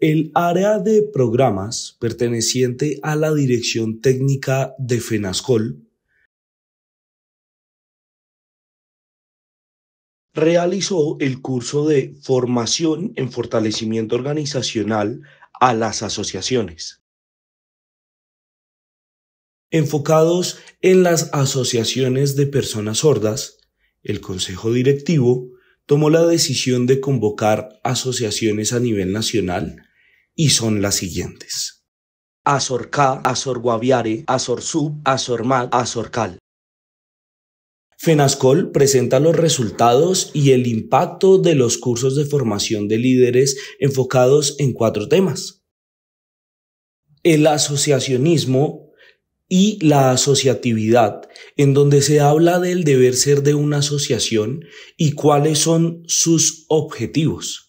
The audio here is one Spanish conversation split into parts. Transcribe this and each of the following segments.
El área de programas perteneciente a la Dirección Técnica de FENASCOL realizó el curso de formación en fortalecimiento organizacional a las asociaciones, enfocados en las asociaciones de personas sordas el Consejo Directivo tomó la decisión de convocar asociaciones a nivel nacional y son las siguientes. Azorca, Azorguaviare, Azor Guaviare, Azorcal. FENASCOL presenta los resultados y el impacto de los cursos de formación de líderes enfocados en cuatro temas. El asociacionismo y la asociatividad, en donde se habla del deber ser de una asociación y cuáles son sus objetivos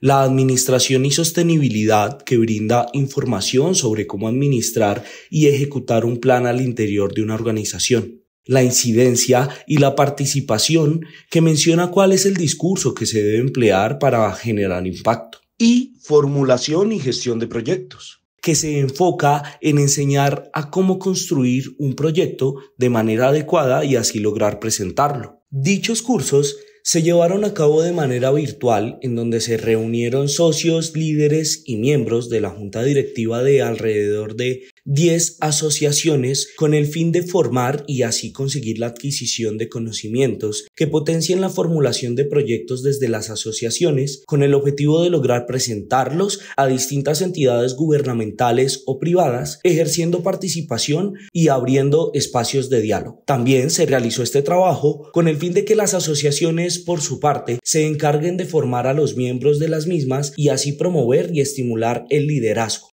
la administración y sostenibilidad que brinda información sobre cómo administrar y ejecutar un plan al interior de una organización, la incidencia y la participación que menciona cuál es el discurso que se debe emplear para generar impacto, y formulación y gestión de proyectos que se enfoca en enseñar a cómo construir un proyecto de manera adecuada y así lograr presentarlo. Dichos cursos se llevaron a cabo de manera virtual en donde se reunieron socios, líderes y miembros de la junta directiva de alrededor de 10 asociaciones con el fin de formar y así conseguir la adquisición de conocimientos que potencien la formulación de proyectos desde las asociaciones con el objetivo de lograr presentarlos a distintas entidades gubernamentales o privadas, ejerciendo participación y abriendo espacios de diálogo. También se realizó este trabajo con el fin de que las asociaciones, por su parte, se encarguen de formar a los miembros de las mismas y así promover y estimular el liderazgo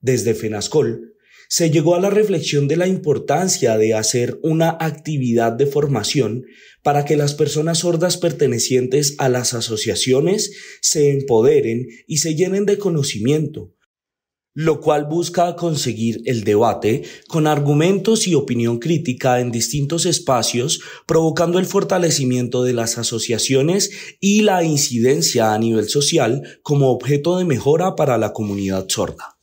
desde FENASCOL, se llegó a la reflexión de la importancia de hacer una actividad de formación para que las personas sordas pertenecientes a las asociaciones se empoderen y se llenen de conocimiento, lo cual busca conseguir el debate con argumentos y opinión crítica en distintos espacios, provocando el fortalecimiento de las asociaciones y la incidencia a nivel social como objeto de mejora para la comunidad sorda.